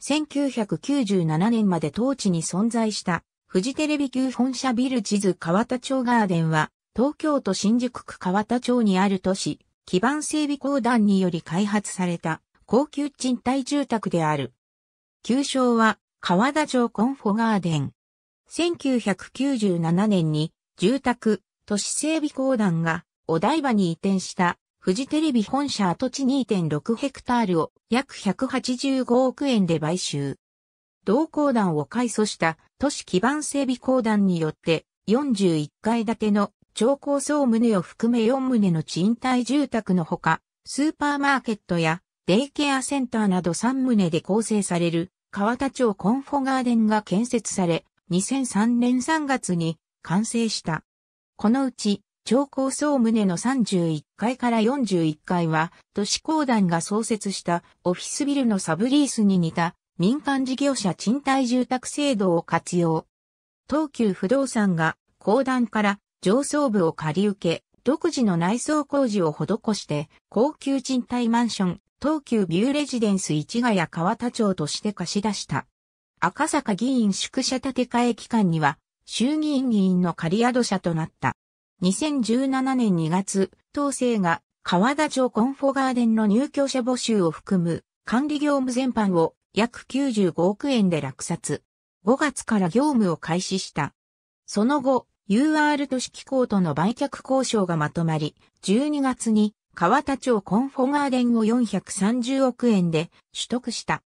1997年まで当地に存在したフジテレビ級本社ビル地図川田町ガーデンは東京都新宿区川田町にある都市基盤整備公団により開発された高級賃貸住宅である。旧称は川田町コンフォガーデン。1997年に住宅都市整備公団がお台場に移転した富士テレビ本社跡地2.6ヘクタールを約185億円で買収。同公団を改組した都市基盤整備公団によって41階建ての超高層棟を含め4棟の賃貸住宅のほか、スーパーマーケットやデイケアセンターなど3棟で構成される川田町コンフォガーデンが建設され、2003年3月に完成した。このうち超高層棟の31階から41階は、都市公団が創設したオフィスビルのサブリースに似た民間事業者賃貸住宅制度を活用。東急不動産が公団から上層部を借り受け、独自の内装工事を施して、高級賃貸マンション、東急ビューレジデンス市ヶ谷川田町として貸し出した。赤坂議員宿舎建て替え期間には、衆議院議員の仮宿舎となった。2017年2月、当勢が川田町コンフォガーデンの入居者募集を含む管理業務全般を約95億円で落札。5月から業務を開始した。その後、UR 都市機構との売却交渉がまとまり、12月に川田町コンフォガーデンを430億円で取得した。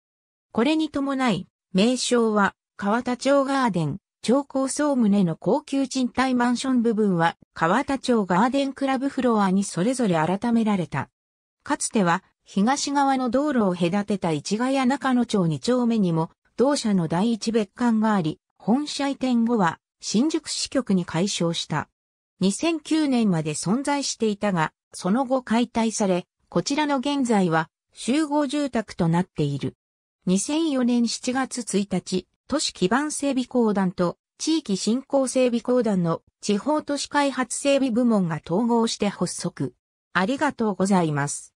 これに伴い、名称は川田町ガーデン超高層棟の高級賃貸マンション部分は川田町ガーデンクラブフロアにそれぞれ改められた。かつては東側の道路を隔てた市ヶ谷中野町二丁目にも同社の第一別館があり、本社移転後は新宿支局に解消した。2009年まで存在していたが、その後解体され、こちらの現在は集合住宅となっている。2004年7月1日、都市基盤整備公団と地域振興整備公団の地方都市開発整備部門が統合して発足。ありがとうございます。